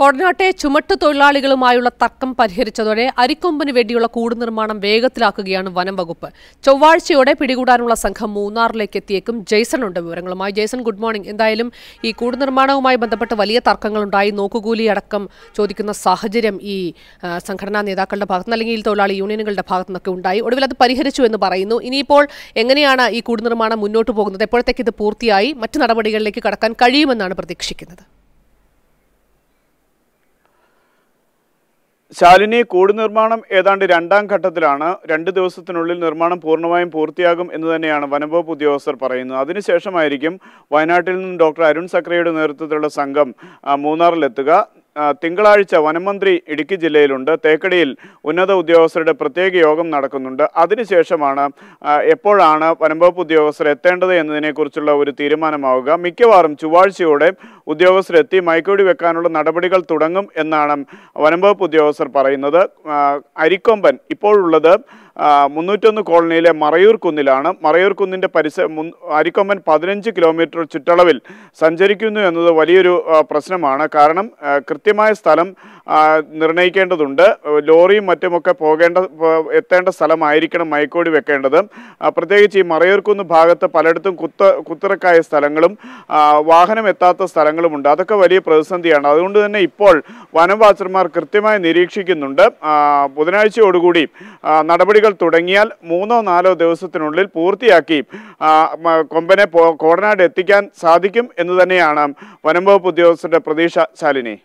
കൊടനാട്ടെ ചുമട്ടു തൊഴിലാളികളുമായുള്ള തർക്കം പരിഹരിച്ചതോടെ അരിക്കൊമ്പിന് വേണ്ടിയുള്ള കൂട് നിർമ്മാണം വേഗത്തിലാക്കുകയാണ് വനം വകുപ്പ് ചൊവ്വാഴ്ചയോടെ പിടികൂടാനുള്ള സംഘം മൂന്നാറിലേക്ക് എത്തിയേക്കും ജെയ്സൺ ഉണ്ട് വിവരങ്ങളുമായി ജെയ്സൺ ഗുഡ് മോർണിംഗ് എന്തായാലും ഈ കൂട് നിർമ്മാണവുമായി ബന്ധപ്പെട്ട് വലിയ തർക്കങ്ങളുണ്ടായി നോക്കുകൂലി അടക്കം ചോദിക്കുന്ന സാഹചര്യം ഈ സംഘടനാ നേതാക്കളുടെ ഭാഗത്തുനിന്ന് അല്ലെങ്കിൽ തൊഴിലാളി യൂണിയനുകളുടെ ഭാഗത്തു നിന്നൊക്കെ ഉണ്ടായി ഒടുവിൽ അത് പരിഹരിച്ചു എന്ന് പറയുന്നു ഇനിയിപ്പോൾ എങ്ങനെയാണ് ഈ കൂട് നിർമ്മാണം മുന്നോട്ട് പോകുന്നത് എപ്പോഴത്തേക്ക് ഇത് പൂർത്തിയായി മറ്റ് നടപടികളിലേക്ക് കടക്കാൻ കഴിയുമെന്നാണ് പ്രതീക്ഷിക്കുന്നത് ശാലിനി കൂട് നിർമ്മാണം ഏതാണ്ട് രണ്ടാം ഘട്ടത്തിലാണ് രണ്ട് ദിവസത്തിനുള്ളിൽ നിർമ്മാണം പൂർണ്ണമായും പൂർത്തിയാകും എന്ന് തന്നെയാണ് വനംവകുപ്പ് ഉദ്യോഗസ്ഥർ പറയുന്നത് അതിനുശേഷമായിരിക്കും വയനാട്ടിൽ നിന്നും ഡോക്ടർ അരുൺ സക്രയുടെ നേതൃത്വത്തിലുള്ള സംഘം മൂന്നാറിലെത്തുക തിങ്കളാഴ്ച വനമന്ത്രി ഇടുക്കി ജില്ലയിലുണ്ട് തേക്കടിയിൽ ഉന്നത ഉദ്യോഗസ്ഥരുടെ പ്രത്യേക യോഗം നടക്കുന്നുണ്ട് അതിനുശേഷമാണ് എപ്പോഴാണ് വനംവകുപ്പ് ഉദ്യോഗസ്ഥർ എത്തേണ്ടത് എന്നതിനെക്കുറിച്ചുള്ള ഒരു തീരുമാനമാവുക മിക്കവാറും ചൊവ്വാഴ്ചയോടെ ഉദ്യോഗസ്ഥരെത്തി മയക്കുവെടി വെക്കാനുള്ള നടപടികൾ തുടങ്ങും എന്നാണ് വനംവകുപ്പ് ഉദ്യോഗസ്ഥർ പറയുന്നത് അരിക്കൊമ്പൻ ഇപ്പോഴുള്ളത് മുന്നൂറ്റൊന്ന് കോളനിയിലെ മറയൂർ കുന്നിലാണ് മറയൂർ കുന്നിൻ്റെ പരിസ അരിക്കൊമ്പൻ പതിനഞ്ച് കിലോമീറ്റർ ചുറ്റളവിൽ സഞ്ചരിക്കുന്നു എന്നത് വലിയൊരു പ്രശ്നമാണ് കാരണം കൃത്യമായ സ്ഥലം നിർണ്ണയിക്കേണ്ടതുണ്ട് ലോറിയും മറ്റുമൊക്കെ പോകേണ്ട എത്തേണ്ട സ്ഥലമായിരിക്കണം മയക്കോടി വെക്കേണ്ടത് പ്രത്യേകിച്ച് ഈ മറയൂർ കുന്ന് ഭാഗത്ത് പലയിടത്തും കുത്ത കുത്തിറക്കായ സ്ഥലങ്ങളും വാഹനം എത്താത്ത സ്ഥലങ്ങളും കാര്യങ്ങളുമുണ്ട് അതൊക്കെ വലിയ പ്രതിസന്ധിയാണ് അതുകൊണ്ട് തന്നെ ഇപ്പോൾ വനംവാസർമാർ കൃത്യമായി നിരീക്ഷിക്കുന്നുണ്ട് ബുധനാഴ്ചയോടുകൂടി നടപടികൾ തുടങ്ങിയാൽ മൂന്നോ നാലോ ദിവസത്തിനുള്ളിൽ പൂർത്തിയാക്കി കൊമ്പനെ കോടനാട് എത്തിക്കാൻ സാധിക്കും എന്ന് തന്നെയാണ് വനം വകുപ്പ് ഉദ്യോഗസ്ഥരുടെ പ്രതീക്ഷ ശാലിനി